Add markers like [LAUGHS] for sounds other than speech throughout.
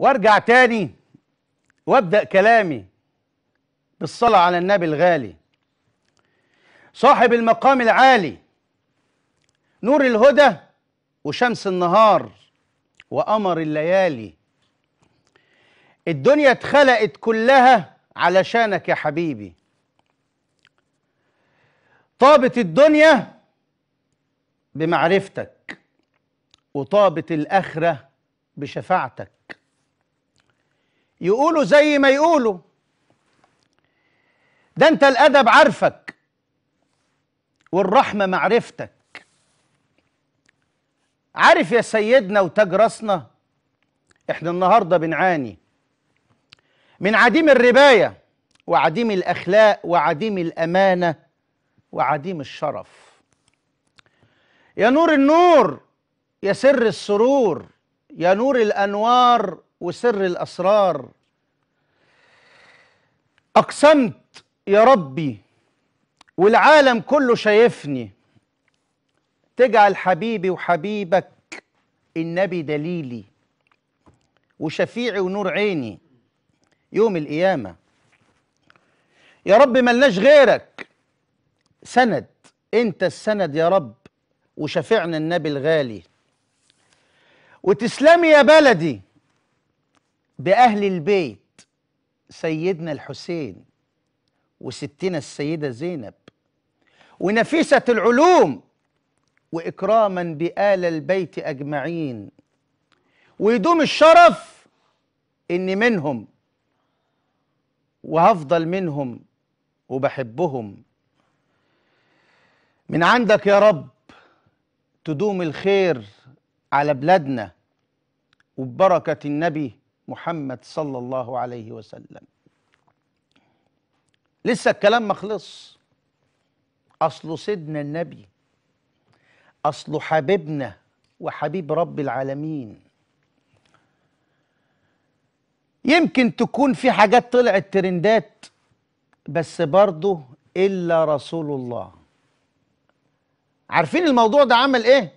وارجع تاني وابدأ كلامي بالصلاة على النبي الغالي صاحب المقام العالي نور الهدى وشمس النهار وقمر الليالي الدنيا اتخلقت كلها علشانك يا حبيبي طابت الدنيا بمعرفتك وطابت الآخرة بشفاعتك يقولوا زي ما يقولوا ده انت الادب عارفك والرحمه معرفتك عارف يا سيدنا وتاج راسنا احنا النهارده بنعاني من عديم الربايه وعديم الاخلاق وعديم الامانه وعديم الشرف يا نور النور يا سر السرور يا نور الانوار وسر الأسرار أقسمت يا ربي والعالم كله شايفني تجعل حبيبي وحبيبك النبي دليلي وشفيعي ونور عيني يوم القيامة يا رب ملناش غيرك سند انت السند يا رب وشفعنا النبي الغالي وتسلمي يا بلدي بأهل البيت سيدنا الحسين وستنا السيدة زينب ونفيسة العلوم وإكراما بآل البيت أجمعين ويدوم الشرف إني منهم وهفضل منهم وبحبهم من عندك يا رب تدوم الخير على بلادنا وببركة النبي محمد صلى الله عليه وسلم لسه الكلام ما أصل اصله سيدنا النبي اصله حبيبنا وحبيب رب العالمين يمكن تكون في حاجات طلعت ترندات بس برضه الا رسول الله عارفين الموضوع ده عمل ايه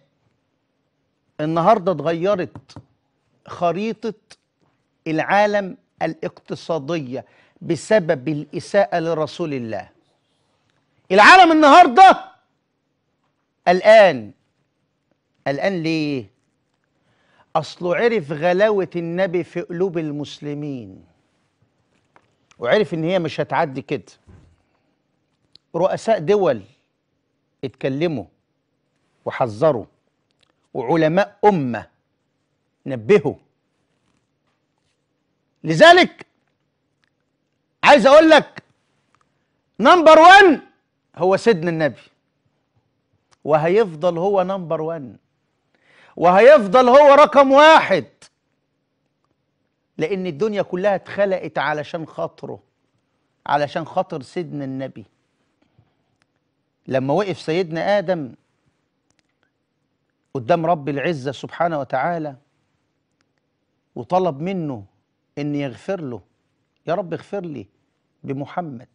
النهارده اتغيرت خريطه العالم الاقتصادية بسبب الإساءة لرسول الله العالم النهاردة الآن الآن ليه؟ أصله عرف غلاوة النبي في قلوب المسلمين وعرف إن هي مش هتعدي كده رؤساء دول اتكلموا وحذروا وعلماء أمة نبهوا لذلك عايز اقول لك نمبر 1 هو سيدنا النبي وهيفضل هو نمبر 1 وهيفضل هو رقم واحد لان الدنيا كلها اتخلقت علشان خاطره علشان خاطر سيدنا النبي لما وقف سيدنا ادم قدام رب العزه سبحانه وتعالى وطلب منه ان يغفر له يا رب اغفر لي بمحمد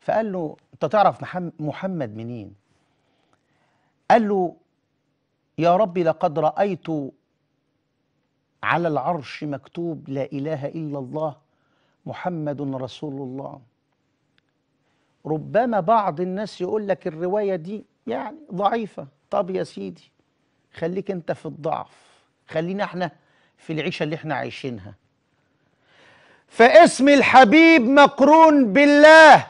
فقال له انت تعرف محمد منين قال له يا رب لقد رايت على العرش مكتوب لا اله الا الله محمد رسول الله ربما بعض الناس يقول لك الروايه دي يعني ضعيفه طب يا سيدي خليك انت في الضعف خلينا احنا في العيشه اللي احنا عايشينها فاسم الحبيب مقرون بالله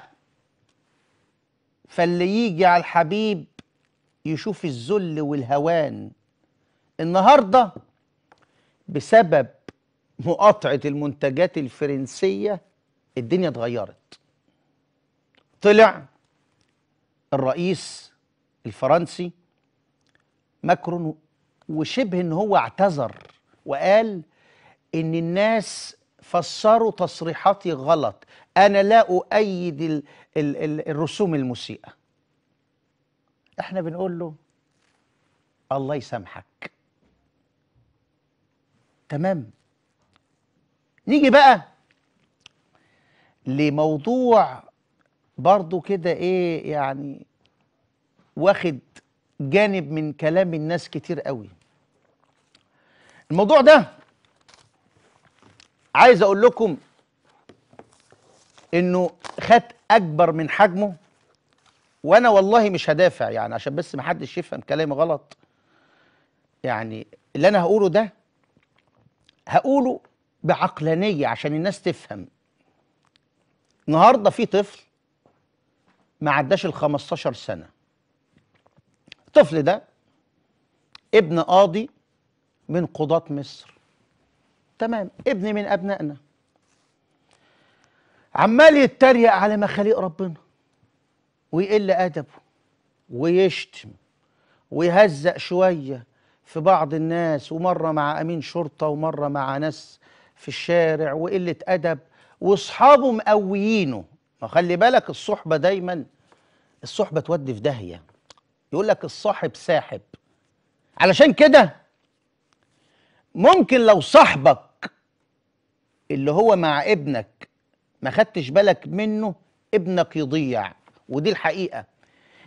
فاللي يجي على الحبيب يشوف الذل والهوان النهارده بسبب مقاطعه المنتجات الفرنسيه الدنيا اتغيرت طلع الرئيس الفرنسي ماكرون وشبه ان هو اعتذر وقال ان الناس فسروا تصريحاتي غلط انا لا اؤيد الـ الـ الـ الرسوم المسيئه احنا بنقول له الله يسامحك تمام نيجي بقى لموضوع برضو كده ايه يعني واخد جانب من كلام الناس كتير قوي الموضوع ده عايز اقول لكم انه خد اكبر من حجمه وانا والله مش هدافع يعني عشان بس ما حدش يفهم كلامي غلط يعني اللي انا هقوله ده هقوله بعقلانيه عشان الناس تفهم النهارده في طفل ما عداش ال 15 سنه الطفل ده ابن قاضي من قضاة مصر تمام ابن من ابنائنا عمال يتريق على مخاليق ربنا ويقل ادبه ويشتم ويهزق شويه في بعض الناس ومره مع امين شرطه ومره مع ناس في الشارع وقله ادب واصحابه مقويينه ما خلي بالك الصحبه دايما الصحبه تودي في داهيه يقول لك الصاحب ساحب علشان كده ممكن لو صاحبك اللي هو مع ابنك ما خدتش بالك منه ابنك يضيع ودي الحقيقة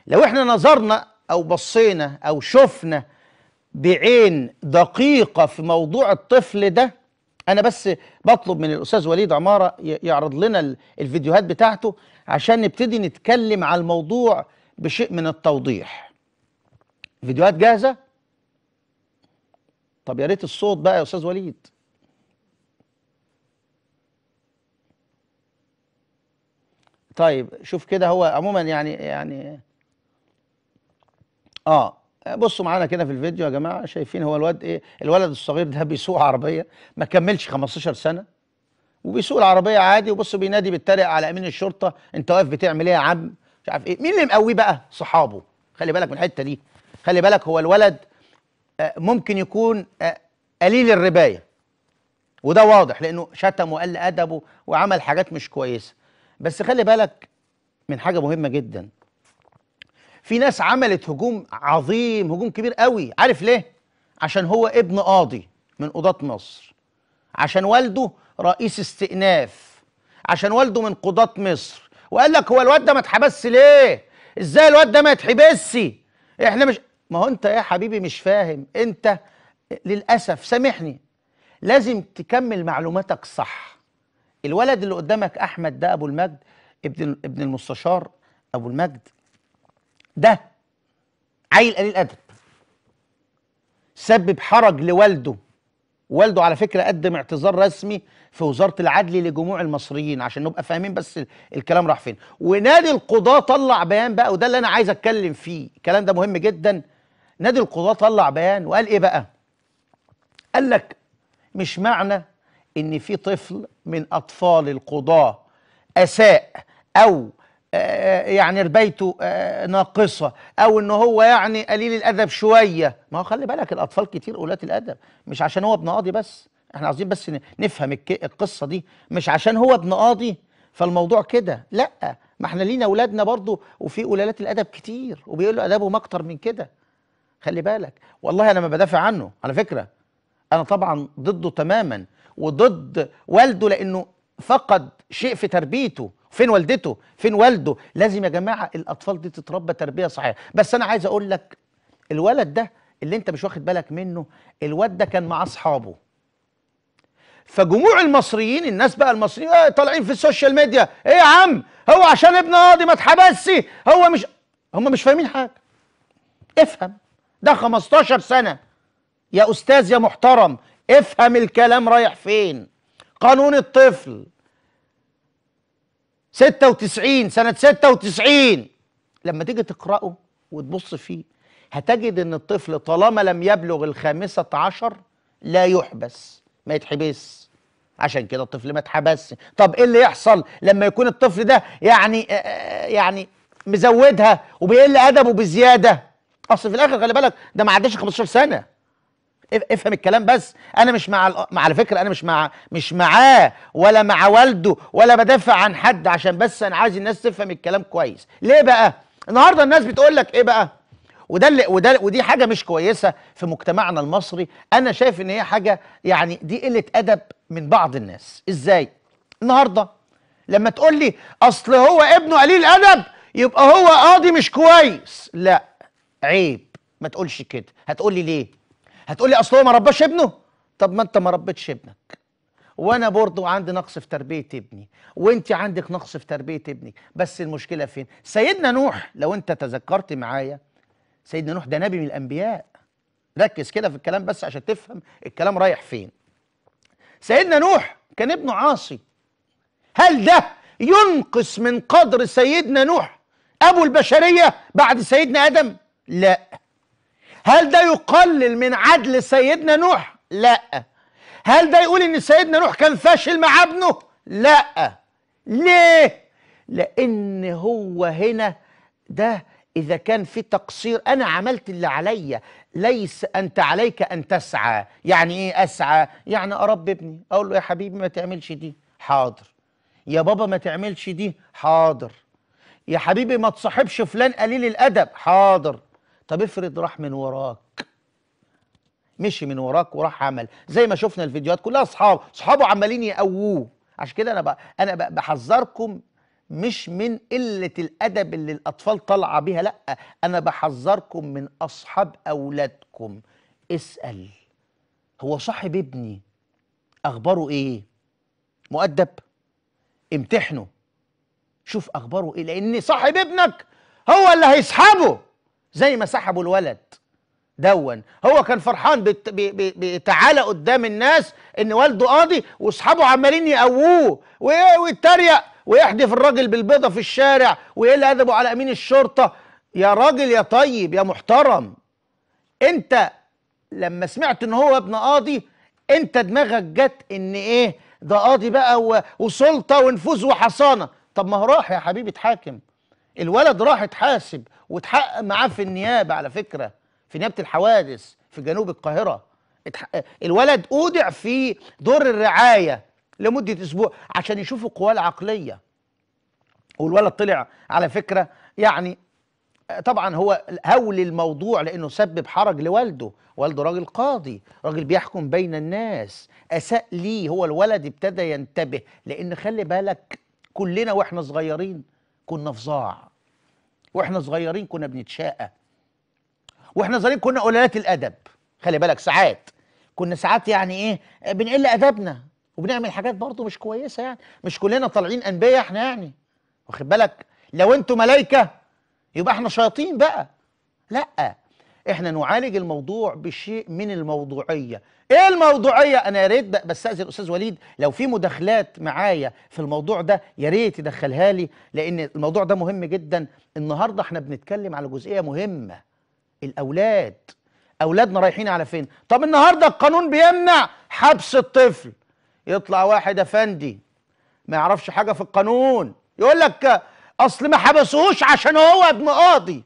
لو احنا نظرنا او بصينا او شفنا بعين دقيقة في موضوع الطفل ده انا بس بطلب من الاستاذ وليد عمارة يعرض لنا الفيديوهات بتاعته عشان نبتدي نتكلم على الموضوع بشيء من التوضيح فيديوهات جاهزة طب يا ريت الصوت بقى يا استاذ وليد طيب شوف كده هو عموما يعني يعني اه بصوا معانا كده في الفيديو يا جماعه شايفين هو الواد ايه الولد الصغير ده بيسوق عربيه ما كملش 15 سنه وبيسوق العربيه عادي وبص بينادي بيتريق على امين الشرطه انت واقف بتعمل ايه يا عم مش عارف ايه مين اللي مقويه بقى صحابه خلي بالك من الحته دي خلي بالك هو الولد آه، ممكن يكون آه، قليل الربايه وده واضح لانه شتم وقل ادبه وعمل حاجات مش كويسه بس خلي بالك من حاجه مهمه جدا في ناس عملت هجوم عظيم هجوم كبير قوي عارف ليه عشان هو ابن قاضي من قضاة مصر عشان والده رئيس استئناف عشان والده من قضاة مصر وقال لك هو الواد ده ما اتحبسش ليه ازاي الواد ده ما يتحبسش احنا مش ما هو انت يا حبيبي مش فاهم انت للاسف سامحني لازم تكمل معلوماتك صح الولد اللي قدامك احمد ده ابو المجد ابن ابن المستشار ابو المجد ده عيل قليل ادب سبب حرج لوالده والده على فكره قدم اعتذار رسمي في وزاره العدل لجموع المصريين عشان نبقى فاهمين بس الكلام راح فين ونادي القضاه طلع بيان بقى وده اللي انا عايز اتكلم فيه الكلام ده مهم جدا نادي القضاه طلع بيان وقال ايه بقى قال لك مش معنى ان في طفل من اطفال القضاه اساء او آه، آه، يعني ربايته آه، ناقصه او ان هو يعني قليل الادب شويه ما هو خلي بالك الاطفال كتير قليله الادب مش عشان هو ابن قاضي بس احنا عايزين بس نفهم القصه دي مش عشان هو ابن قاضي فالموضوع كده لا ما احنا لينا اولادنا برضو وفي قلالات الادب كتير وبيقولوا ادابهم اكتر من كده خلي بالك والله انا ما بدافع عنه على فكره انا طبعا ضده تماما وضد والده لانه فقد شيء في تربيته فين والدته فين والده لازم يا جماعه الاطفال دي تتربى تربيه صحيحه بس انا عايز اقول لك الولد ده اللي انت مش واخد بالك منه الواد ده كان مع اصحابه فجموع المصريين الناس بقى المصريين اه طالعين في السوشيال ميديا ايه يا عم هو عشان ابن قاضي ما اتحبسش هو مش هم مش فاهمين حاجه افهم ده 15 سنه يا استاذ يا محترم افهم الكلام رايح فين قانون الطفل 96 سنة 96 لما تيجي تقرأه وتبص فيه هتجد ان الطفل طالما لم يبلغ الخامسة عشر لا يحبس ما يتحبس عشان كده الطفل ما اتحبس طب ايه اللي يحصل لما يكون الطفل ده يعني آه، آه، يعني مزودها وبيقل ادبه بزياده اصل في الاخر خلي بالك ده ما عداش 15 سنه افهم الكلام بس انا مش مع مع على فكره انا مش مع مش معاه ولا مع والده ولا بدافع عن حد عشان بس انا عايز الناس تفهم الكلام كويس ليه بقى النهارده الناس بتقول لك ايه بقى وده اللي وده ودي حاجه مش كويسه في مجتمعنا المصري انا شايف ان هي حاجه يعني دي قله ادب من بعض الناس ازاي النهارده لما تقول لي اصل هو ابنه قليل ادب يبقى هو قاضي مش كويس لا عيب ما تقولش كده هتقول لي ليه هتقول لي اصل هو ما رباش ابنه طب ما انت ما ربيتش ابنك وانا برضو عندي نقص في تربيه ابني وانت عندك نقص في تربيه ابنك بس المشكله فين سيدنا نوح لو انت تذكرت معايا سيدنا نوح ده نبي من الانبياء ركز كده في الكلام بس عشان تفهم الكلام رايح فين سيدنا نوح كان ابنه عاصي هل ده ينقص من قدر سيدنا نوح ابو البشريه بعد سيدنا ادم لا هل ده يقلل من عدل سيدنا نوح؟ لا هل ده يقول ان سيدنا نوح كان فاشل مع ابنه؟ لا ليه؟ لان هو هنا ده إذا كان في تقصير أنا عملت اللي عليا ليس أنت عليك أن تسعى يعني إيه أسعى يعني أرب ابني أقول له يا حبيبي ما تعملش دي حاضر يا بابا ما تعملش دي حاضر يا حبيبي ما تصاحبش فلان قليل الأدب حاضر طب افرض راح من وراك مشي من وراك وراح عمل زي ما شفنا الفيديوهات كلها اصحاب اصحابه عمالين يقووه عشان كده انا بقى انا بقى بحذركم مش من قله الادب اللي الاطفال طالعه بيها لا انا بحذركم من اصحاب اولادكم اسال هو صاحب ابني اخباره ايه مؤدب امتحنه شوف اخباره ايه لان صاحب ابنك هو اللي هيسحبه زي ما سحبوا الولد دون هو كان فرحان بتعالى قدام الناس ان والده قاضي واصحابه عمالين يقووه ويتريق ويحدف الراجل بالبيضه في الشارع ويقل ادبه على امين الشرطه يا راجل يا طيب يا محترم انت لما سمعت ان هو ابن قاضي انت دماغك جت ان ايه ده قاضي بقى وسلطه ونفوذ وحصانه طب ما هو راح يا حبيبي اتحاكم الولد راح اتحاسب وتحقق معاه في النيابه على فكره في نيابه الحوادث في جنوب القاهره الولد اودع في دور الرعايه لمده اسبوع عشان يشوفوا قواه العقليه والولد طلع على فكره يعني طبعا هو هول الموضوع لانه سبب حرج لوالده والده راجل قاضي راجل بيحكم بين الناس اساء ليه هو الولد ابتدى ينتبه لان خلي بالك كلنا واحنا صغيرين كنا فظاع واحنا صغيرين كنا بنتشاقى واحنا صغيرين كنا قلالات الادب خلي بالك ساعات كنا ساعات يعني ايه بنقل ادبنا وبنعمل حاجات برضه مش كويسه يعني مش كلنا طالعين انبياء احنا يعني واخد بالك لو انتوا ملائكه يبقى احنا شياطين بقى لا احنا نعالج الموضوع بشيء من الموضوعيه ايه الموضوعيه انا يا ريت بستاذن استاذ وليد لو في مداخلات معايا في الموضوع ده يا ريت يدخلها لي لان الموضوع ده مهم جدا النهارده احنا بنتكلم على جزئيه مهمه الاولاد اولادنا رايحين على فين طب النهارده القانون بيمنع حبس الطفل يطلع واحد افندي ما يعرفش حاجه في القانون يقول لك اصل ما حبسوهوش عشان هو ابن قاضي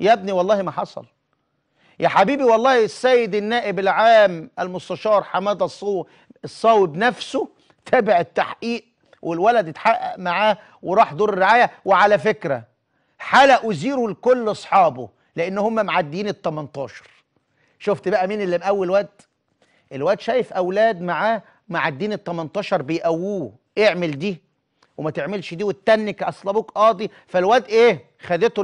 يا ابني والله ما حصل يا حبيبي والله السيد النائب العام المستشار حماده الصو... الصاوي بنفسه تابع التحقيق والولد اتحقق معاه وراح دور الرعايه وعلى فكره حلقوا زيرو لكل اصحابه لان هم معديين ال 18 شفت بقى مين اللي مقوي الواد الواد شايف اولاد معاه معديين ال 18 بيقووه اعمل دي وما تعملش دي وتتنك اصل ابوك قاضي فالواد ايه خدته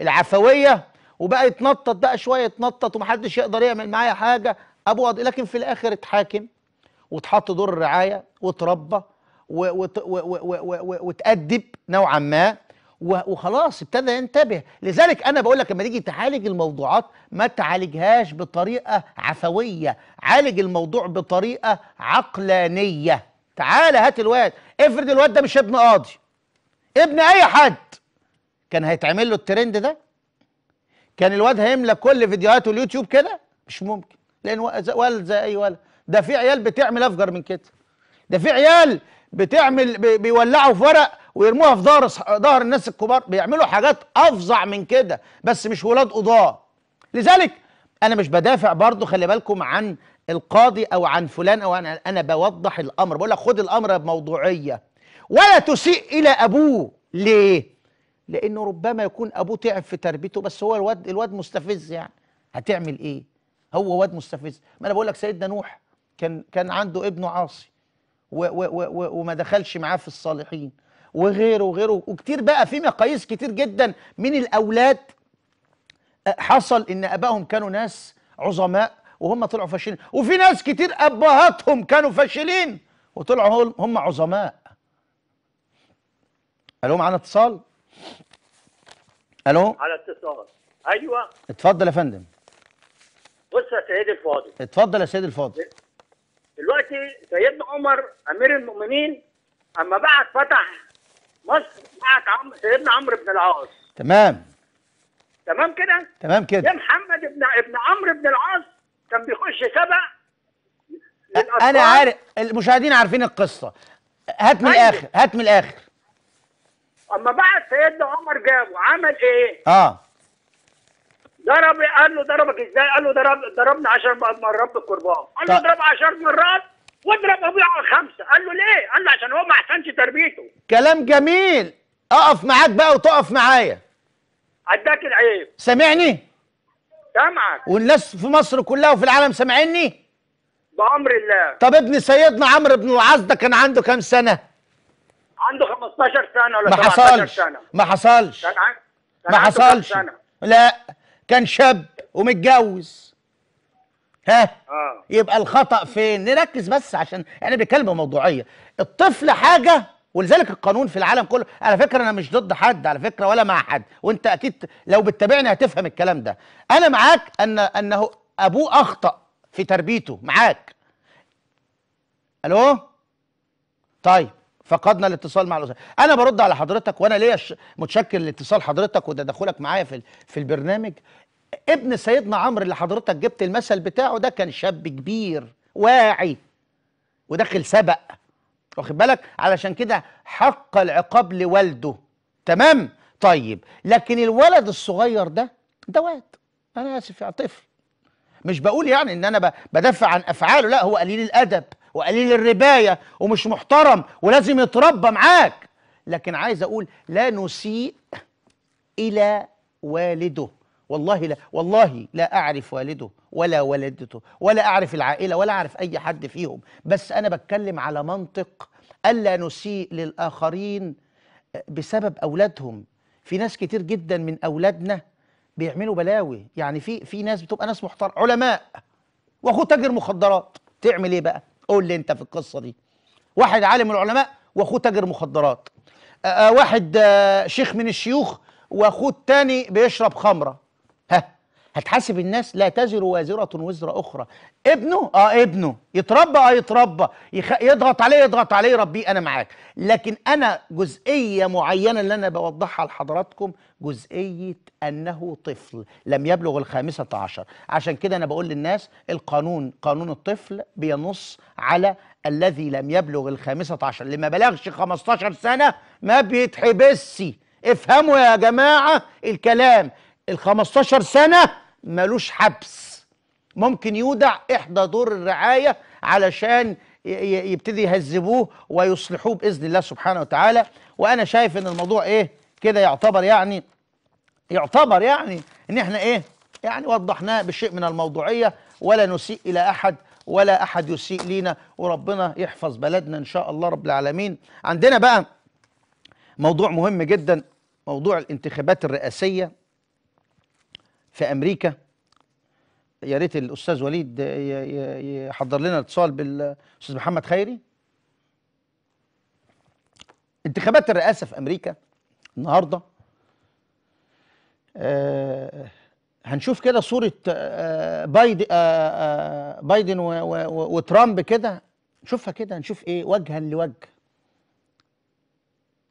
العفويه وبقى يتنطط بقى شويه يتنطط ومحدش يقدر يعمل معايا حاجه ابو وضع لكن في الاخر اتحاكم واتحط دور الرعايه واتربى واتأدب نوعا ما وخلاص ابتدى ينتبه لذلك انا بقول لك لما تيجي تعالج الموضوعات ما تعالجهاش بطريقه عفويه عالج الموضوع بطريقه عقلانيه تعالى هات الواد افرض الواد ده مش ابن قاضي ابن اي حد كان هيتعمل له الترند ده كان الواد هيملى كل فيديوهاته اليوتيوب كده مش ممكن لان ولد زي اي ولد ده في عيال بتعمل افجر من كده ده في عيال بتعمل بيولعوا في ورق ويرموها في ظهر ظهر الناس الكبار بيعملوا حاجات افظع من كده بس مش ولاد قضاه لذلك انا مش بدافع برضه خلي بالكم عن القاضي او عن فلان او عن انا بوضح الامر بقول لك خد الامر بموضوعيه ولا تسيء الى ابوه ليه لانه ربما يكون ابوه تعب في تربيته بس هو الواد الواد مستفز يعني هتعمل ايه هو واد مستفز ما انا بقول لك سيدنا نوح كان كان عنده ابنه عاصي و و و و وما دخلش معاه في الصالحين وغيره وغيره وكتير بقى في مقاييس كتير جدا من الاولاد حصل ان ابائهم كانوا ناس عظماء وهم طلعوا فاشلين وفي ناس كتير ابهاتهم كانوا فاشلين وطلعوا هم عظماء الو معانا اتصال الو على اتصال ايوه اتفضل يا فندم بص يا سيدي الفاضل اتفضل يا سيدي الفاضل دلوقتي سيدنا عمر امير المؤمنين اما بعد فتح مصر بعت عم سيدنا عمرو بن العاص تمام تمام كده تمام كده يا محمد ابن ابن عمرو بن العاص كان بيخش سبق انا عارف المشاهدين عارفين القصه هات من طيب. الاخر هات من الاخر اما بعد سيدنا عمر جابه عمل ايه؟ اه ضرب قال له ضربك ازاي؟ قال له ضرب ضربني 10 مرات بالقربان قال له طيب. ضرب 10 مرات واضرب ابويا على خمسه قال له ليه؟ قال له عشان هو ما احسنش تربيته كلام جميل اقف معاك بقى وتقف معايا عداك العيب سامعني؟ سامعك والناس في مصر كلها وفي العالم سامعيني؟ بأمر الله طب ابن سيدنا عمرو بن العاص ده كان عنده كام سنة؟ عنده 15 سنه ولا ما حصلش سنة. ما حصلش كان ما حصلش لا كان شاب ومتجوز ها آه. يبقى الخطا فين نركز بس عشان احنا يعني بنتكلم بموضوعيه الطفل حاجه ولذلك القانون في العالم كله على فكره انا مش ضد حد على فكره ولا مع حد وانت اكيد لو بتتابعني هتفهم الكلام ده انا معاك ان انه ابوه اخطا في تربيته معاك الو طيب فقدنا الاتصال مع الاسره انا برد على حضرتك وانا ليا متشكر لاتصال حضرتك وده دخولك معايا في في البرنامج ابن سيدنا عمرو اللي حضرتك جبت المثل بتاعه ده كان شاب كبير واعي وداخل سبق واخد بالك علشان كده حق العقاب لوالده تمام طيب لكن الولد الصغير ده ده واد انا اسف يا طفل مش بقول يعني ان انا بدافع عن افعاله لا هو قليل الادب وقليل الرباية ومش محترم ولازم يتربى معاك لكن عايز أقول لا نسيء إلى والده والله لا والله لا أعرف والده ولا والدته ولا أعرف العائلة ولا أعرف أي حد فيهم بس أنا بتكلم على منطق ألا نسيء للآخرين بسبب أولادهم في ناس كتير جدا من أولادنا بيعملوا بلاوي يعني في في ناس بتبقى ناس محترمة علماء واخوه تاجر مخدرات تعمل ايه بقى قول لي انت في القصه دي واحد عالم من العلماء واخوه تاجر مخدرات آه، آه، واحد آه، شيخ من الشيوخ واخوه التاني بيشرب خمره ها هتحاسب الناس لا تزر وازرة وزر أخرى ابنه اه ابنه يتربى اه يتربى يخ... يضغط عليه يضغط عليه ربي أنا معاك لكن أنا جزئية معينة اللي أنا بوضحها لحضراتكم جزئية أنه طفل لم يبلغ الخامسة عشر عشان كده أنا بقول للناس القانون قانون الطفل بينص على الذي لم يبلغ الخامسة عشر اللي ما بلغش 15 سنة ما بيتحبسش افهموا يا جماعة الكلام ال 15 سنة ملوش حبس ممكن يودع إحدى دور الرعاية علشان يبتدي يهذبوه ويصلحوه بإذن الله سبحانه وتعالى وأنا شايف إن الموضوع إيه كده يعتبر يعني يعتبر يعني إن إحنا إيه يعني وضحناه بشيء من الموضوعية ولا نسيء إلى أحد ولا أحد يسيء لينا وربنا يحفظ بلدنا إن شاء الله رب العالمين عندنا بقى موضوع مهم جدا موضوع الانتخابات الرئاسية في امريكا يا ريت الاستاذ وليد يحضر لنا اتصال بالاستاذ محمد خيري انتخابات الرئاسه في امريكا النهارده آه، هنشوف كده صوره آه، آه، بايدن وترامب كده نشوفها كده نشوف ايه وجها لوجه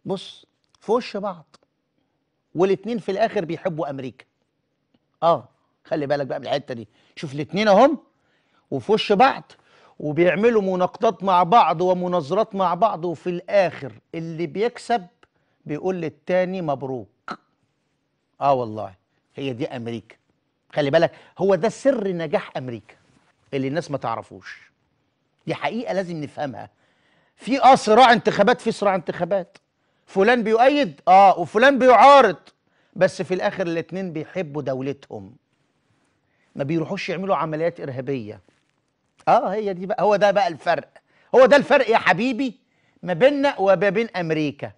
بص في وش بعض والاتنين في الاخر بيحبوا امريكا اه خلي بالك بقى من الحته دي شوف الاثنين اهم وفي وش بعض وبيعملوا مناقضات مع بعض ومناظرات مع بعض وفي الاخر اللي بيكسب بيقول للتاني مبروك اه والله هي دي امريكا خلي بالك هو ده سر نجاح امريكا اللي الناس ما تعرفوش دي حقيقه لازم نفهمها في اه صراع انتخابات في صراع انتخابات فلان بيؤيد اه وفلان بيعارض بس في الاخر الاتنين بيحبوا دولتهم ما بيروحوش يعملوا عمليات ارهابيه اه هي دي بقى هو ده بقى الفرق هو ده الفرق يا حبيبي ما بيننا وما بين امريكا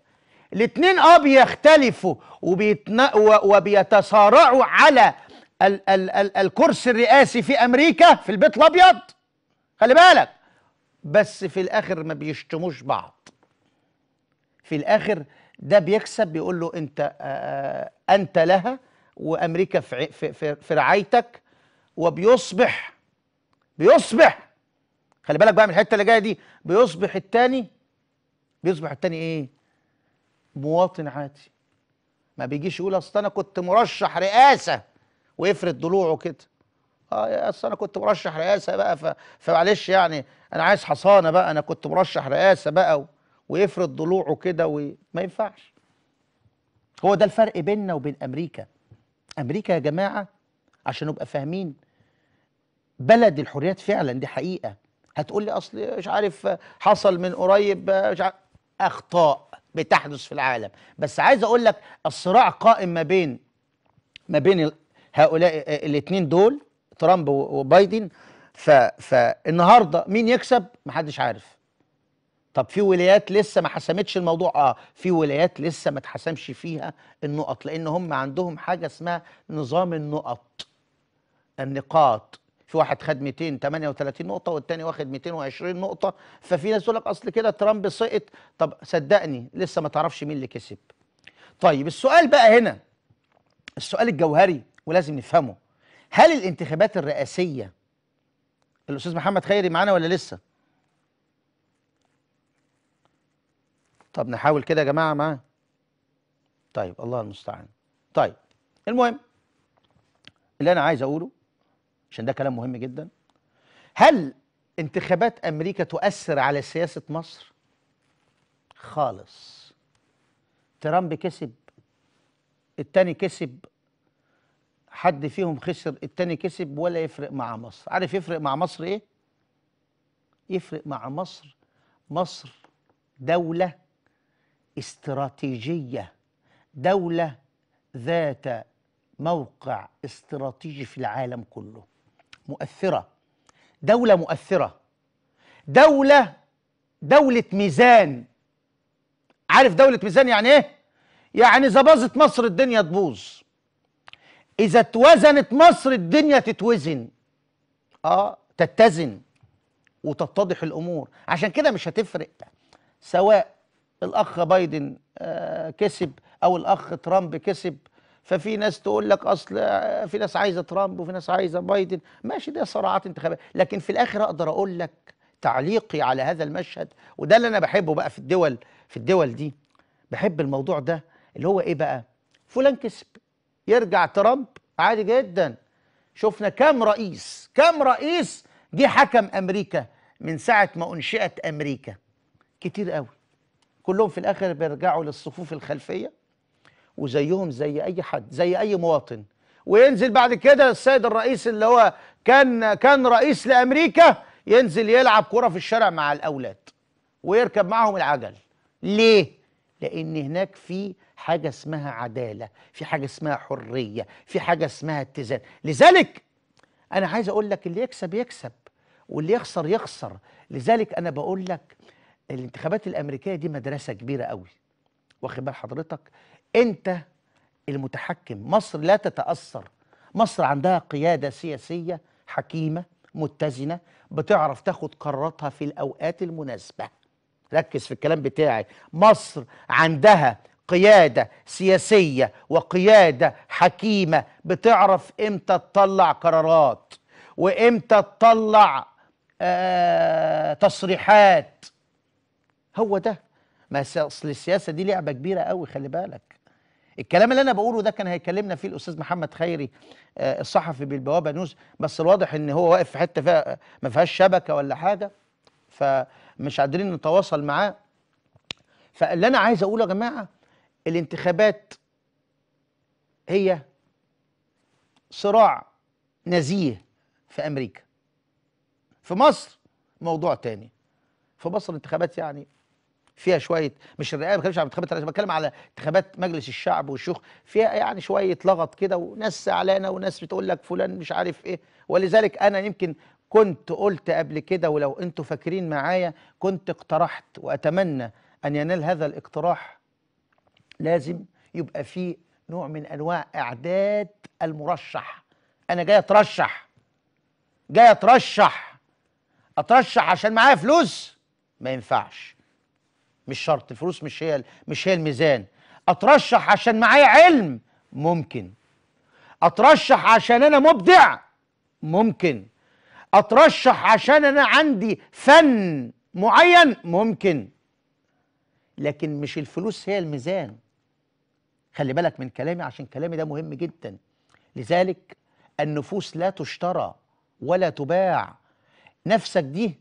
الاتنين اه بيختلفوا وبيتنا وبيتصارعوا على ال ال ال الكرسي الرئاسي في امريكا في البيت الابيض خلي بالك بس في الاخر ما بيشتموش بعض في الاخر ده بيكسب بيقول له انت آه، آه، انت لها وامريكا في في في رعايتك وبيصبح بيصبح خلي بالك بقى من الحته اللي جايه دي بيصبح الثاني بيصبح الثاني ايه مواطن عادي ما بيجيش يقول اصل انا كنت مرشح رئاسه ويفرد ضلوعه كده اه اصل انا كنت مرشح رئاسه بقى فمعلش يعني انا عايز حصانه بقى انا كنت مرشح رئاسه بقى و... ويفرض ضلوعه كده وما ينفعش هو ده الفرق بيننا وبين امريكا امريكا يا جماعه عشان نبقى فاهمين بلد الحريات فعلا دي حقيقه هتقول لي اصل مش عارف حصل من قريب مش عارف اخطاء بتحدث في العالم بس عايز اقول لك الصراع قائم ما بين ما بين هؤلاء الاثنين دول ترامب وبايدن فالنهارده مين يكسب محدش عارف طب في ولايات لسه ما حسمتش الموضوع اه في ولايات لسه ما اتحسمش فيها النقط لان هم عندهم حاجه اسمها نظام النقط النقاط في واحد خد 238 نقطه والتاني واخد 220 نقطه ففي ناس تقول لك اصل كده ترامب سقط طب صدقني لسه ما تعرفش مين اللي كسب طيب السؤال بقى هنا السؤال الجوهري ولازم نفهمه هل الانتخابات الرئاسيه الاستاذ محمد خيري معانا ولا لسه طب نحاول كده يا جماعه معاه طيب الله المستعان طيب المهم اللي انا عايز اقوله عشان ده كلام مهم جدا هل انتخابات امريكا تؤثر على سياسه مصر خالص ترامب كسب التاني كسب حد فيهم خسر التاني كسب ولا يفرق مع مصر عارف يفرق مع مصر ايه يفرق مع مصر مصر دوله استراتيجيه دوله ذات موقع استراتيجي في العالم كله مؤثره دوله مؤثره دوله دوله ميزان عارف دوله ميزان يعني ايه يعني اذا باظت مصر الدنيا تبوظ اذا اتوزنت مصر الدنيا تتوزن اه تتزن وتتضح الامور عشان كده مش هتفرق سواء الاخ بايدن آه، كسب او الاخ ترامب كسب ففي ناس تقول لك اصل آه، في ناس عايزه ترامب وفي ناس عايزه بايدن ماشي ده صراعات انتخابيه لكن في الاخر اقدر اقول لك تعليقي على هذا المشهد وده اللي انا بحبه بقى في الدول في الدول دي بحب الموضوع ده اللي هو ايه بقى فلان كسب يرجع ترامب عادي جدا شفنا كام رئيس كام رئيس جه حكم امريكا من ساعه ما انشئت امريكا كتير قوي كلهم في الاخر بيرجعوا للصفوف الخلفيه وزيهم زي اي حد زي اي مواطن وينزل بعد كده السيد الرئيس اللي هو كان كان رئيس لامريكا ينزل يلعب كره في الشارع مع الاولاد ويركب معهم العجل ليه لان هناك في حاجه اسمها عداله في حاجه اسمها حريه في حاجه اسمها اتزان لذلك انا عايز اقول لك اللي يكسب يكسب واللي يخسر يخسر لذلك انا بقول لك الانتخابات الامريكيه دي مدرسه كبيره قوي واخد بال حضرتك انت المتحكم مصر لا تتاثر مصر عندها قياده سياسيه حكيمه متزنه بتعرف تاخد قراراتها في الاوقات المناسبه ركز في الكلام بتاعي مصر عندها قياده سياسيه وقياده حكيمه بتعرف امتى تطلع قرارات وامتى تطلع آه تصريحات هو ده ما اصل السياسه دي لعبه كبيره قوي خلي بالك الكلام اللي انا بقوله ده كان هيكلمنا فيه الاستاذ محمد خيري آه، الصحفي بالبوابه نيوز بس الواضح ان هو واقف في حته فيها ما فيهاش شبكه ولا حاجه فمش قادرين نتواصل معاه فاللي انا عايز اقوله يا جماعه الانتخابات هي صراع نزيه في امريكا في مصر موضوع تاني في مصر الانتخابات يعني فيها شويه مش الرئاسه ما بتكلمش عن انتخابات الرئاسه بتكلم على انتخابات مجلس الشعب والشيوخ فيها يعني شويه لغط كده وناس زعلانه وناس بتقول لك فلان مش عارف ايه ولذلك انا يمكن كنت قلت قبل كده ولو انتوا فاكرين معايا كنت اقترحت واتمنى ان ينال هذا الاقتراح لازم يبقى فيه نوع من انواع اعداد المرشح انا جاي اترشح جاي اترشح اترشح عشان معايا فلوس ما ينفعش مش شرط الفلوس مش هي مش هي الميزان اترشح عشان معايا علم ممكن اترشح عشان انا مبدع ممكن اترشح عشان انا عندي فن معين ممكن لكن مش الفلوس هي الميزان خلي بالك من كلامي عشان كلامي ده مهم جدا لذلك النفوس لا تشترى ولا تباع نفسك دي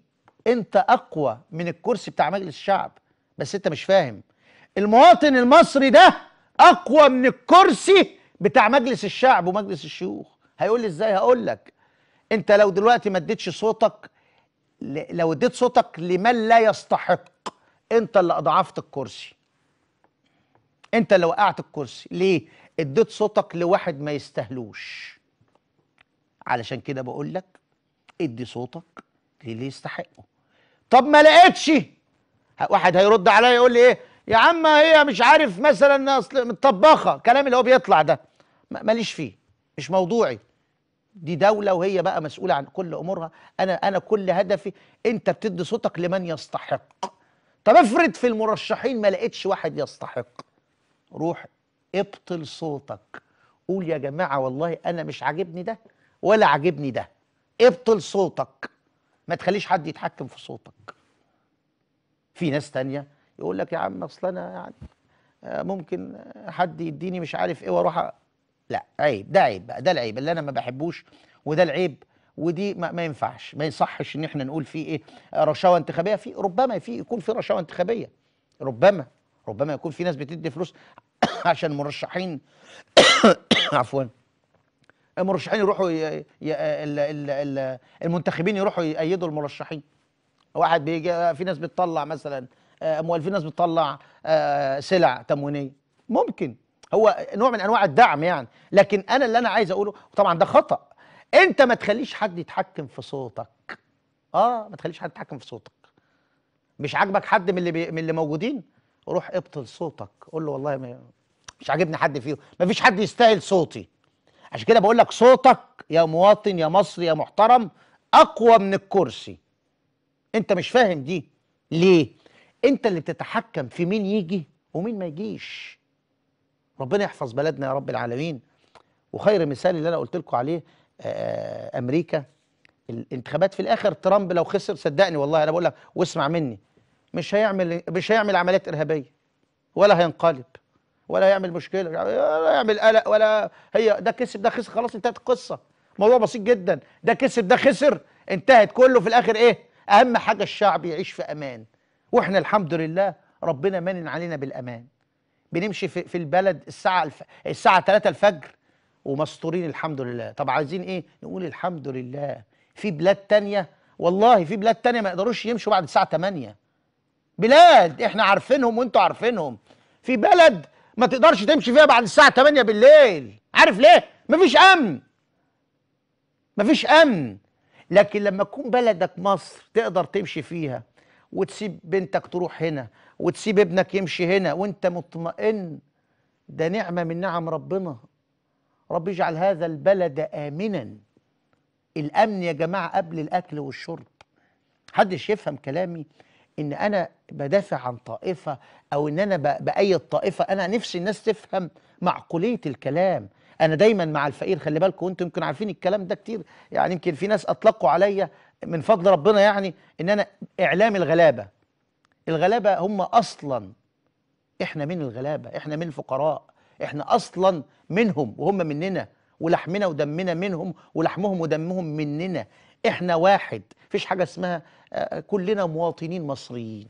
انت اقوى من الكرسي بتاع مجلس الشعب بس انت مش فاهم المواطن المصري ده اقوى من الكرسي بتاع مجلس الشعب ومجلس الشيوخ هيقول لي ازاي هقول لك انت لو دلوقتي ما اديتش صوتك لو اديت صوتك لمن لا يستحق انت اللي اضعفت الكرسي انت اللي وقعت الكرسي ليه اديت صوتك لواحد ما يستاهلوش علشان كده بقول لك ادي صوتك للي يستحقه طب ما لقيتش واحد هيرد عليا يقول لي ايه يا عم هي مش عارف مثلا اصل الطباخه كلام اللي هو بيطلع ده ماليش فيه مش موضوعي دي دولة وهي بقى مسؤولة عن كل أمورها أنا أنا كل هدفي أنت بتدي صوتك لمن يستحق طب افرض في المرشحين ما لقيتش واحد يستحق روح ابطل صوتك قول يا جماعة والله أنا مش عاجبني ده ولا عاجبني ده ابطل صوتك ما تخليش حد يتحكم في صوتك في ناس تانية يقول لك يا عم اصل انا يعني آه، ممكن حد يديني مش عارف ايه واروح لا عيب ده عيب بقى ده العيب اللي انا ما بحبوش وده العيب ودي ما, ما ينفعش ما يصحش ان احنا نقول فيه ايه رشاوى انتخابيه في ربما في يكون في رشاوى انتخابيه ربما ربما يكون في ناس بتدي فلوس [COUGHS] عشان مرشحين [COUGHS] عفوا المرشحين يروحوا ي... ي... ال... ال... المنتخبين يروحوا يأيدوا المرشحين واحد بيجي آه، في ناس بتطلع مثلا آه، اموال في ناس بتطلع آه، سلع تموينيه ممكن هو نوع من انواع الدعم يعني لكن انا اللي انا عايز اقوله طبعا ده خطا انت ما تخليش حد يتحكم في صوتك اه ما تخليش حد يتحكم في صوتك مش عاجبك حد من اللي بي... من اللي موجودين روح ابطل صوتك قول له والله ما... مش عاجبني حد فيهم ما فيش حد يستاهل صوتي عشان كده بقول لك صوتك يا مواطن يا مصري يا محترم اقوى من الكرسي انت مش فاهم دي ليه انت اللي بتتحكم في مين يجي ومين ما يجيش ربنا يحفظ بلدنا يا رب العالمين وخير مثال اللي انا قلت لكم عليه آه، آه، امريكا الانتخابات في الاخر ترامب لو خسر صدقني والله انا بقول لك واسمع مني مش هيعمل مش هيعمل عمليات ارهابيه ولا هينقلب ولا هيعمل مشكله ولا يعمل قلق ولا هي ده كسب ده خسر خلاص انتهت القصه موضوع بسيط جدا ده كسب ده خسر انتهت كله في الاخر ايه اهم حاجه الشعب يعيش في امان واحنا الحمد لله ربنا منن علينا بالامان بنمشي في, في البلد الساعه الف... الساعه 3 الفجر ومستورين الحمد لله طب عايزين ايه نقول الحمد لله في بلاد تانية والله في بلاد تانية ما يقدروش يمشوا بعد الساعه 8 بلاد احنا عارفينهم وانتوا عارفينهم في بلد ما تقدرش تمشي فيها بعد الساعه 8 بالليل عارف ليه مفيش امن مفيش امن لكن لما تكون بلدك مصر تقدر تمشي فيها وتسيب بنتك تروح هنا وتسيب ابنك يمشي هنا وانت مطمئن ده نعمة من نعم ربنا رب يجعل هذا البلد آمنا الأمن يا جماعة قبل الأكل والشرب محدش يفهم كلامي ان انا بدافع عن طائفه او ان انا بايد طائفه انا نفسي الناس تفهم معقوليه الكلام انا دايما مع الفقير خلي بالكم وانتم يمكن عارفين الكلام ده كتير يعني يمكن في ناس اطلقوا عليا من فضل ربنا يعني ان انا اعلام الغلابه الغلابه هم اصلا احنا من الغلابه احنا من الفقراء احنا اصلا منهم وهم مننا ولحمنا ودمنا منهم ولحمهم ودمهم مننا احنا واحد مفيش حاجه اسمها آه، كلنا مواطنين مصريين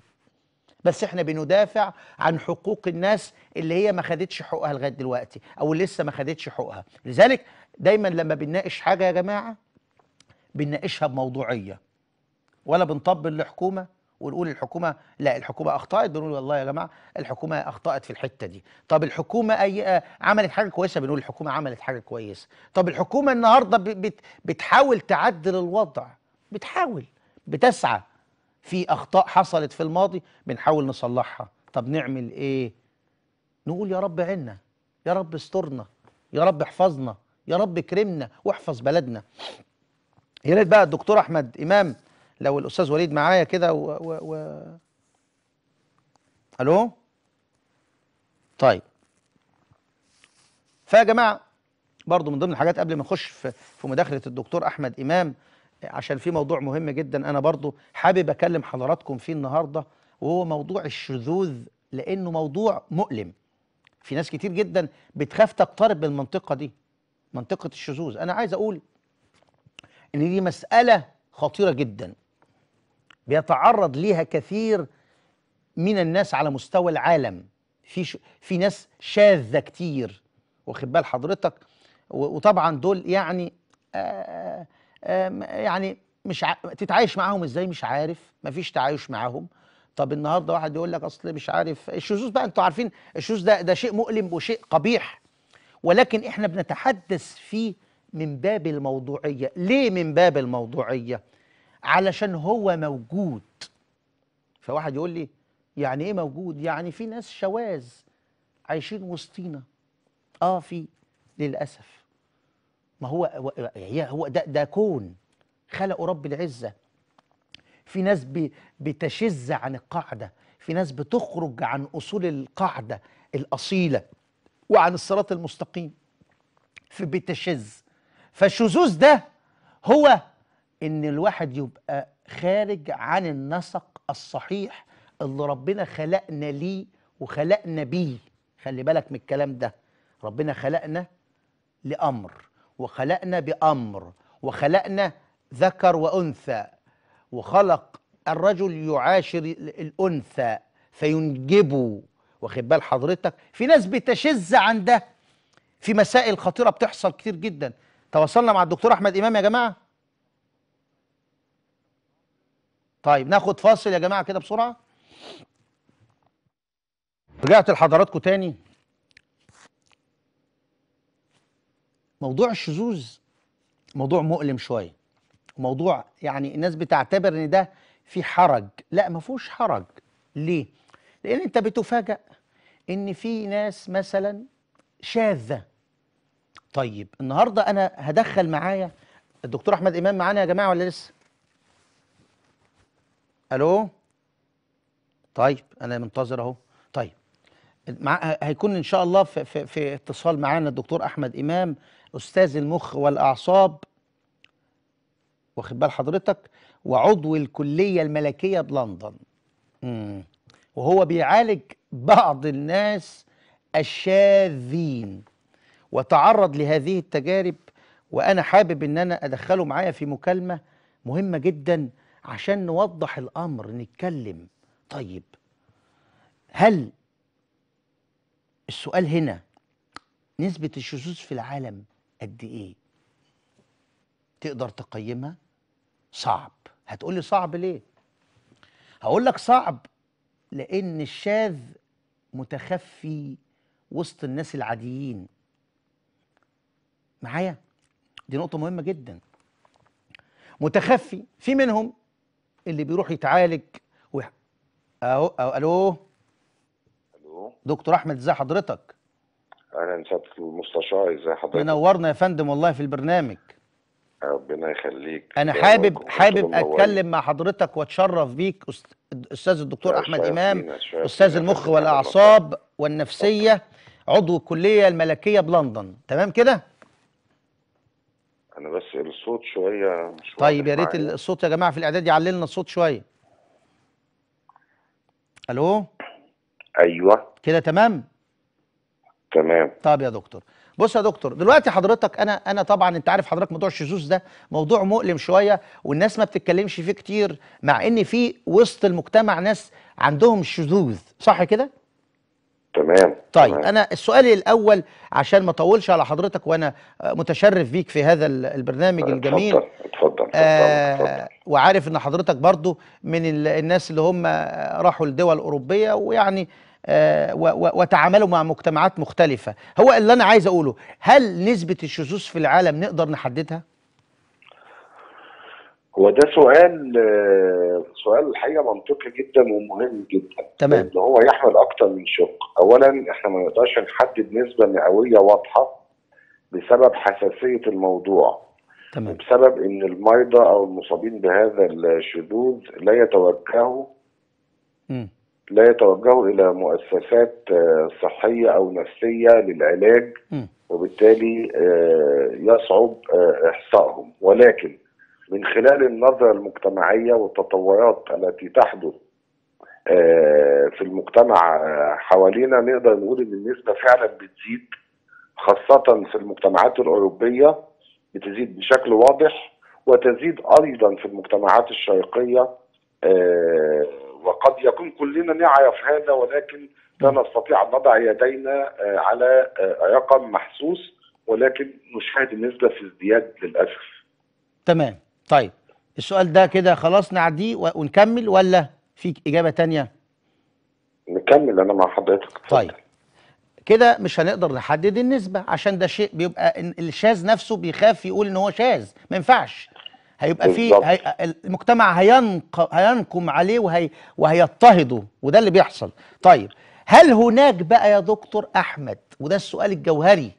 بس احنا بندافع عن حقوق الناس اللي هي ما خدتش حقوقها لغايه دلوقتي او اللي لسه ما خدتش حقوقها لذلك دايما لما بنناقش حاجه يا جماعه بنناقشها بموضوعيه ولا بنطبل لحكومه ونقول الحكومه لا الحكومه اخطات بنقول والله يا جماعه الحكومه اخطات في الحته دي طب الحكومه أي آه، عملت حاجه كويسه بنقول الحكومه عملت حاجه كويسه طب الحكومه النهارده بتحاول تعدل الوضع بتحاول بتسعى في اخطاء حصلت في الماضي بنحاول نصلحها طب نعمل ايه نقول يا رب عنا يا رب استرنا يا رب احفظنا يا رب كرمنا واحفظ بلدنا يا ريت بقى الدكتور احمد امام لو الاستاذ وليد معايا كده و, و, و... الو طيب فيا جماعه برضو من ضمن الحاجات قبل ما نخش في مداخله الدكتور احمد امام عشان في موضوع مهم جدا انا برضو حابب اكلم حضراتكم فيه النهارده وهو موضوع الشذوذ لانه موضوع مؤلم في ناس كتير جدا بتخاف تقترب من المنطقه دي منطقه الشذوذ انا عايز اقول ان دي مساله خطيره جدا بيتعرض ليها كثير من الناس على مستوى العالم في ش... في ناس شاذه كتير واخد بال حضرتك و... وطبعا دول يعني آه يعني مش ع... تتعايش معاهم ازاي مش عارف مفيش تعايش معاهم طب النهارده واحد يقول لك اصل مش عارف الشذوذ بقى انتوا عارفين الشذوذ ده ده شيء مؤلم وشيء قبيح ولكن احنا بنتحدث فيه من باب الموضوعيه ليه من باب الموضوعيه علشان هو موجود فواحد يقول لي يعني ايه موجود يعني في ناس شواذ عايشين وسطينا اه في للاسف ما هو يعني هو ده, ده كون خلقه رب العزه في ناس بتشذ عن القاعده في ناس بتخرج عن اصول القاعده الاصيله وعن الصراط المستقيم فبتشذ فالشذوذ ده هو ان الواحد يبقى خارج عن النسق الصحيح اللي ربنا خلقنا ليه وخلقنا بيه خلي بالك من الكلام ده ربنا خلقنا لامر وخلقنا بأمر وخلقنا ذكر وأنثى وخلق الرجل يعاشر الأنثى فينجبوا واخد بال حضرتك في ناس بتشذ عن ده في مسائل خطيرة بتحصل كتير جدا تواصلنا مع الدكتور أحمد إمام يا جماعة طيب ناخد فاصل يا جماعة كده بسرعة رجعت لحضراتكم تاني موضوع الشذوذ موضوع مؤلم شويه موضوع يعني الناس بتعتبر ان ده في حرج لا ما فيهوش حرج ليه لان انت بتفاجئ ان في ناس مثلا شاذه طيب النهارده انا هدخل معايا الدكتور احمد امام معانا يا جماعه ولا لسه الو طيب انا منتظر اهو طيب مع هيكون ان شاء الله في, في, في اتصال معانا الدكتور احمد امام أستاذ المخ والأعصاب واخد بال حضرتك وعضو الكلية الملكية بلندن مم. وهو بيعالج بعض الناس الشاذين وتعرض لهذه التجارب وأنا حابب إن أنا أدخله معايا في مكالمة مهمة جدا عشان نوضح الأمر نتكلم طيب هل السؤال هنا نسبة الشذوذ في العالم قد ايه تقدر تقيمها صعب هتقولي صعب ليه هقول لك صعب لان الشاذ متخفي وسط الناس العاديين معايا دي نقطه مهمه جدا متخفي في منهم اللي بيروح يتعالج اهو الو الو دكتور احمد ازي حضرتك يعني اهلا سياده المستشار ازي حضرتك منورنا يا فندم والله في البرنامج ربنا يخليك انا حابب حابب اتكلم مع حضرتك واتشرف بيك استاذ الدكتور احمد امام استاذ المخ والاعصاب والنفسيه عضو الكليه الملكيه بلندن تمام كده انا بس الصوت شويه مش طيب يا ريت الصوت يا جماعه في الاعداد يعلي لنا الصوت شويه الو ايوه كده تمام تمام طب يا دكتور بص يا دكتور دلوقتي حضرتك انا انا طبعا انت عارف حضرتك موضوع الشذوذ ده موضوع مؤلم شويه والناس ما بتتكلمش فيه كتير مع ان في وسط المجتمع ناس عندهم شذوذ صح كده تمام طيب تمام. انا السؤال الاول عشان ما اطولش على حضرتك وانا متشرف بيك في هذا البرنامج اتفضل. الجميل اتفضل اتفضل, آه اتفضل. وعارف ان حضرتك برضو من الناس اللي هم راحوا لدول اوروبيه ويعني آه، وتعاملوا مع مجتمعات مختلفة هو اللي أنا عايز أقوله هل نسبة الشذوذ في العالم نقدر نحددها؟ هو ده سؤال آه، سؤال الحقيقه منطقي جدا ومهم جدا تمام اللي هو يحمل اكتر من شق اولا احنا ما نقدرش نحدد نسبه مئويه واضحه بسبب حساسيه الموضوع تمام بسبب ان المرضى او المصابين بهذا الشذوذ لا يتوجهوا لا يتوجهوا الى مؤسسات آه، صحيه او نفسيه للعلاج وبالتالي آه، يصعب آه، احصائهم ولكن من خلال النظره المجتمعيه والتطورات التي تحدث في المجتمع حوالينا نقدر نقول ان النسبه فعلا بتزيد خاصه في المجتمعات الاوروبيه بتزيد بشكل واضح وتزيد ايضا في المجتمعات الشرقيه وقد يكون كلنا نعي في هذا ولكن لا نستطيع أن نضع يدينا آه، على آه، رقم محسوس ولكن نشاهد النسبة في ازدياد للأسف تمام طيب السؤال ده كده خلاص نعديه ونكمل ولا في إجابة تانية؟ نكمل أنا مع حضرتك طيب كده مش هنقدر نحدد النسبة عشان ده شيء بيبقى الشاذ نفسه بيخاف يقول إن هو شاذ ما ينفعش هيبقى في هي... المجتمع هينق... هينقم عليه وهي... وهيضطهده وده اللي بيحصل طيب هل هناك بقى يا دكتور احمد وده السؤال الجوهري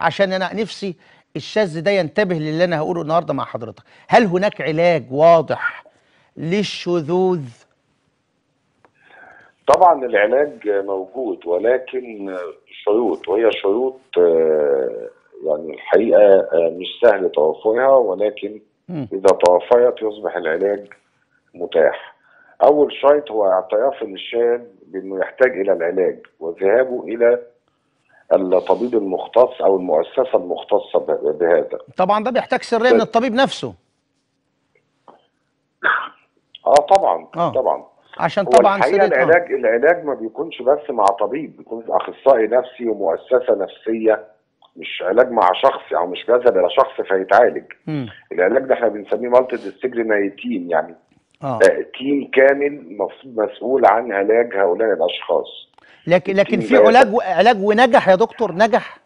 عشان انا نفسي الشاذ ده ينتبه للي انا هقوله النهارده مع حضرتك هل هناك علاج واضح للشذوذ طبعا العلاج موجود ولكن شروط وهي شروط آه، يعني الحقيقه مش سهل توفرها ولكن إذا توفيت يصبح العلاج متاح أول شرط هو اعتراف الشاب بأنه يحتاج إلى العلاج وذهابه إلى الطبيب المختص أو المؤسسة المختصة بهذا طبعا ده بيحتاج سرية من الطبيب نفسه اه طبعا آه. طبعا عشان طبعا الحقيقه آه. العلاج آه. العلاج ما بيكونش بس مع طبيب بيكون اخصائي نفسي ومؤسسه نفسيه مش علاج مع شخص او يعني مش بذهب الى شخص فيتعالج مم. العلاج ده احنا بنسميه مالتي تيم يعني آه. تيم آه، كامل مسؤول عن علاج هؤلاء الاشخاص لكن لكن في علاج علاج ونجح يا دكتور نجح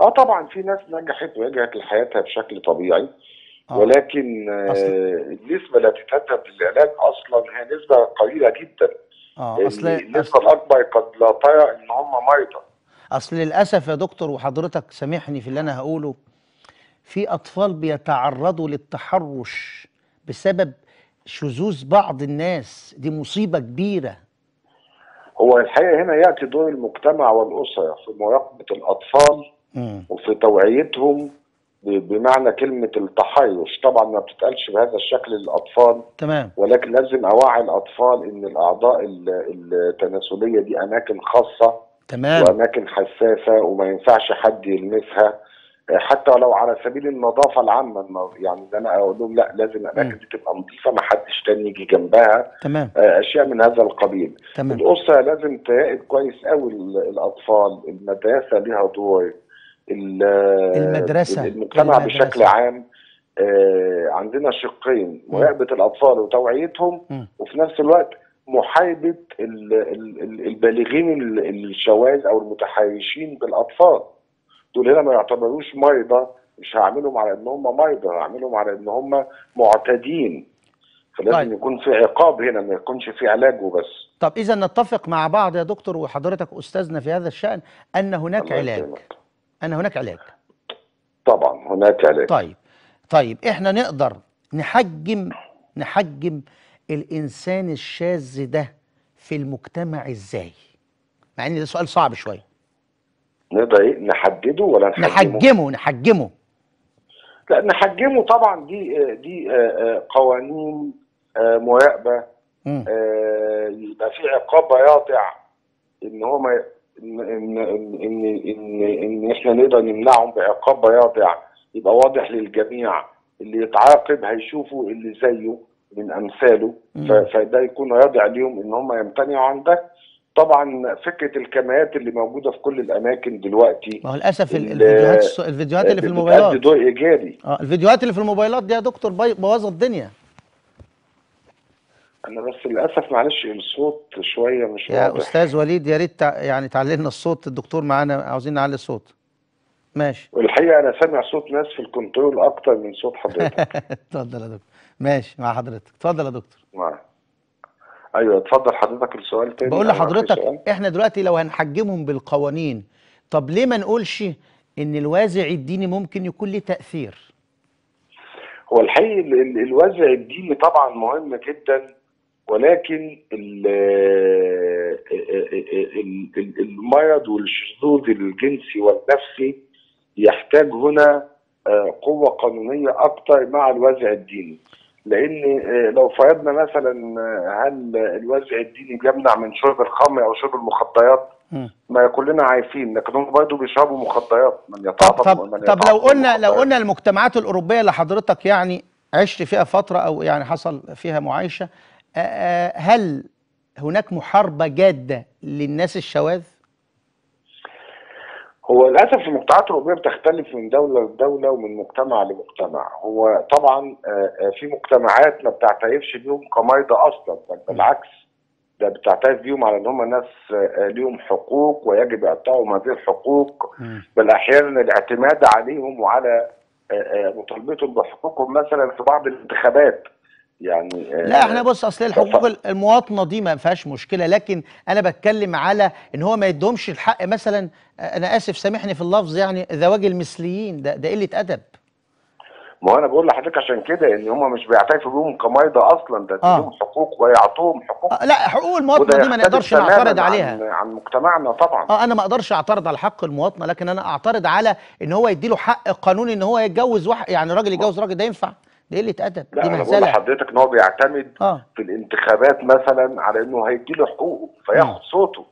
اه طبعا في ناس نجحت ورجعت لحياتها بشكل طبيعي آه. ولكن آه، أصل... النسبه التي تذهب للعلاج اصلا هي نسبه قليله جدا آه. أصل... النسبه أصل... الاكبر قد لا ترى ان هم مرضى اصل للاسف يا دكتور وحضرتك سامحني في اللي انا هقوله في اطفال بيتعرضوا للتحرش بسبب شذوذ بعض الناس دي مصيبه كبيره هو الحقيقه هنا ياتي دور المجتمع والاسره في مراقبه الاطفال وفي توعيتهم بمعنى كلمه التحيش طبعا ما بتتقالش بهذا الشكل للاطفال تمام ولكن لازم اوعي الاطفال ان الاعضاء التناسليه دي اماكن خاصه تمام واماكن حساسه وما ينفعش حد يلمسها آه، حتى لو على سبيل النظافه العامه يعني ده انا اقول لهم لا لازم الاماكن دي تبقى نظيفه ما حدش تاني يجي جنبها تمام آه، اشياء من هذا القبيل تمام. الاسره لازم تراقب كويس قوي الاطفال المدرسه ليها دور المدرسه المجتمع المدرسة. بشكل عام آه، عندنا شقين مراقبه الاطفال وتوعيتهم م. وفي نفس الوقت محايده البالغين الشواذ او المتحيشين بالاطفال دول هنا ما يعتبروش مرضى مش هعملهم على ان هم مرضى هعملهم على ان هم معتدين فلازم طيب. يكون في عقاب هنا ما يكونش في علاج وبس طب اذا نتفق مع بعض يا دكتور وحضرتك استاذنا في هذا الشان ان هناك علاج ان هناك علاج طبعا هناك علاج طيب طيب احنا نقدر نحجم نحجم آه الانسان الشاذ ده في المجتمع ازاي مع ان ده سؤال صعب شويه نقدر ايه نحدده ولا نحجمه نحجمه نحجمه لا نحجمه طبعا دي دي آه، آه، قوانين آه، مراقبه يبقى في عقاب بياضع ان هو ما ان ان ان ان, إن احنا نقدر نمنعهم بعقاب بياضع يبقى واضح للجميع اللي يتعاقب هيشوفوا اللي زيه من امثاله فده يكون راضي عليهم ان هم يمتنعوا عن ده طبعا فكره الكاميرات اللي موجوده في كل الاماكن دلوقتي ما هو للاسف الفيديوهات الفيديوهات اللي في الموبايلات دور ايجابي اه الفيديوهات اللي في الموبايلات دي يا دكتور بوظت الدنيا انا بس للاسف معلش الصوت شويه مش يا واضح. استاذ وليد يا ريت يعني تعلي لنا الصوت الدكتور معانا عاوزين نعلي الصوت ماشي والحقيقه انا سامع صوت ناس في الكنترول اكتر من صوت حضرتك [LAUGHS] اتفضل يا دكتور ماشي مع حضرتك اتفضل يا دكتور معي. ايوه اتفضل حضرتك السؤال تاني بقول لحضرتك احنا دلوقتي لو هنحجمهم بالقوانين طب ليه ما نقولش ان الوازع الديني ممكن يكون له تاثير هو الحقيقه الوازع الديني طبعا مهم جدا ولكن المرض والشذوذ الجنسي والنفسي يحتاج هنا آه، قوه قانونيه اكتر مع الوازع الديني لان آه، لو فرضنا مثلا آه، هل الوزع الديني بيمنع من شرب الخمر او شرب المخدرات ما كلنا عارفين لكن هم برضه بيشربوا مخدرات من يتعاطى طب, طب, طب لو قلنا لو قلنا المجتمعات الاوروبيه اللي حضرتك يعني عشت فيها فتره او يعني حصل فيها معايشه آه، هل هناك محاربه جاده للناس الشواذ؟ هو للاسف المجتمعات الاوروبيه بتختلف من دوله لدوله ومن مجتمع لمجتمع، هو طبعا آه، آه، في مجتمعات ما بتعترفش بيهم كمرضى اصلا بل بالعكس ده بتعترف بيهم على ان هم ناس آه، ليهم حقوق ويجب اعطائهم هذه الحقوق بل احيانا الاعتماد عليهم وعلى مطالبتهم بحقوقهم مثلا في بعض الانتخابات يعني آه، لا احنا بص اصل الحقوق المواطنه دي ما فيهاش مشكله لكن انا بتكلم على ان هو ما يدهمش الحق مثلا انا اسف سامحني في اللفظ يعني زواج المثليين ده ده قله ادب ما هو انا بقول لحضرتك عشان كده ان هم مش بيعترفوا بيهم كمايضه اصلا ده آه. لهم حقوق ويعطوهم حقوق آه لا حقوق المواطنه دي ما نقدرش نعترض عليها عن, عن مجتمعنا طبعا اه انا ما اقدرش اعترض على حق المواطنه لكن انا اعترض على ان هو يديله حق قانوني ان هو يتجوز واحد يعني راجل يتجوز راجل ده ينفع دي قله ادب دي مهزله بقول لحضرتك ان هو بيعتمد آه. في الانتخابات مثلا على انه هيدي له حقوقه فياخد صوته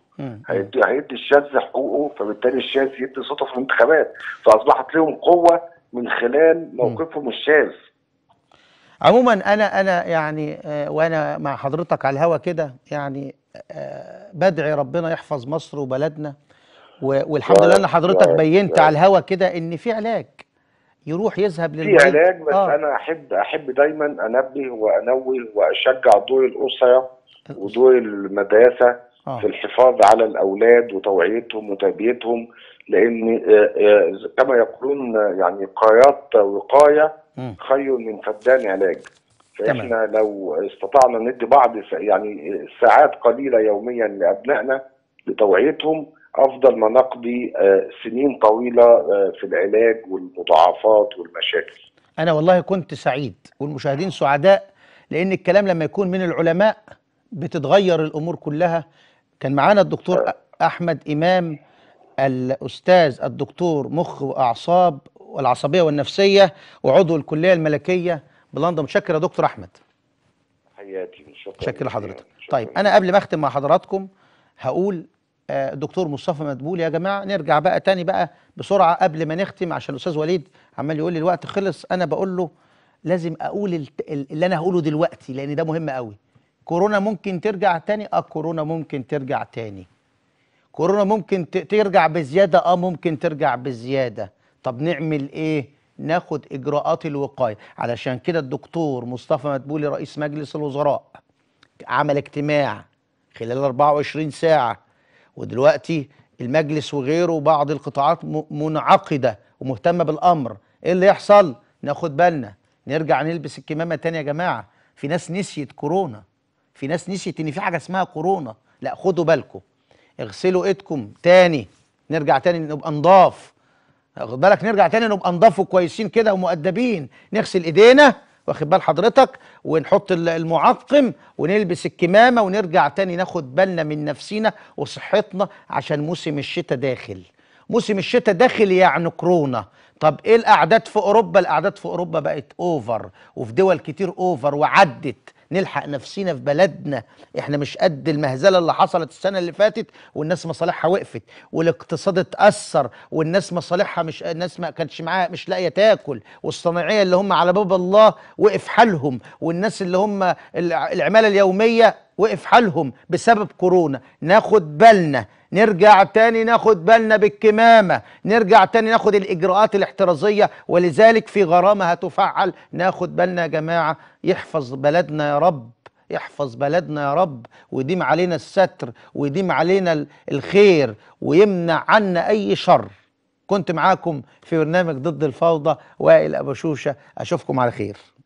هيدي هيدي الشاذ حقوقه فبالتالي الشاذ يدي صوته في الانتخابات فاصبحت لهم قوه من خلال موقفهم الشاذ عموما انا انا يعني آه، وانا مع حضرتك على الهوا كده يعني آه، بدعي ربنا يحفظ مصر وبلدنا والحمد لله ان حضرتك بينت على الهوا كده ان في علاج يروح يذهب للمريض في علاج بس آه. انا احب احب دايما انبه وانوه واشجع دور الاسره ودور المدرسه آه. في الحفاظ على الاولاد وتوعيتهم وتربيتهم لان آه، آه، كما يقولون يعني قرارات وقايه خير من فدان علاج فاحنا تمام. لو استطعنا ندي بعض يعني ساعات قليله يوميا لابنائنا لتوعيتهم افضل ما نقضي آه، سنين طويله آه، في العلاج والمضاعفات والمشاكل. انا والله كنت سعيد والمشاهدين سعداء لان الكلام لما يكون من العلماء بتتغير الامور كلها كان معانا الدكتور آه. احمد امام الاستاذ الدكتور مخ واعصاب والعصبيه والنفسيه وعضو الكليه الملكيه بلندن متشكر يا دكتور احمد. حياتي شكرا طيب، شكرا لحضرتك. طيب انا قبل ما اختم مع حضراتكم هقول الدكتور مصطفى مدبول يا جماعه نرجع بقى تاني بقى بسرعه قبل ما نختم عشان الاستاذ وليد عمال يقول لي الوقت خلص انا بقول له لازم اقول اللي انا هقوله دلوقتي لان ده مهم قوي كورونا ممكن ترجع تاني اه كورونا ممكن ترجع تاني كورونا ممكن ترجع بزياده اه ممكن ترجع بزياده طب نعمل ايه ناخد اجراءات الوقايه علشان كده الدكتور مصطفى مدبولي رئيس مجلس الوزراء عمل اجتماع خلال 24 ساعه ودلوقتي المجلس وغيره وبعض القطاعات منعقده ومهتمه بالامر ايه اللي يحصل ناخد بالنا نرجع نلبس الكمامه تاني يا جماعه في ناس نسيت كورونا في ناس نسيت ان في حاجه اسمها كورونا لا خدوا بالكم اغسلوا ايدكم تاني نرجع تاني نبقى نضاف خد بالك نرجع تاني نبقى نضاف وكويسين كده ومؤدبين نغسل ايدينا واخد بال حضرتك ونحط المعقم ونلبس الكمامه ونرجع تاني ناخد بالنا من نفسينا وصحتنا عشان موسم الشتاء داخل موسم الشتاء داخل يعني كورونا طب ايه الاعداد في اوروبا الاعداد في اوروبا بقت اوفر وفي دول كتير اوفر وعدت نلحق نفسينا في بلدنا احنا مش قد المهزله اللي حصلت السنه اللي فاتت والناس مصالحها وقفت والاقتصاد اتاثر والناس مصالحها مش الناس ما كانتش معاها مش لاقيه تاكل والصناعيه اللي هم على باب الله وقف حالهم والناس اللي هم العماله اليوميه وقف حالهم بسبب كورونا ناخد بالنا نرجع تاني ناخد بالنا بالكمامة نرجع تاني ناخد الإجراءات الاحترازية ولذلك في غرامة هتفعل ناخد بالنا يا جماعة يحفظ بلدنا يا رب يحفظ بلدنا يا رب ويديم علينا الستر ويديم علينا الخير ويمنع عنا أي شر كنت معاكم في برنامج ضد الفوضى وائل أبو شوشة أشوفكم على خير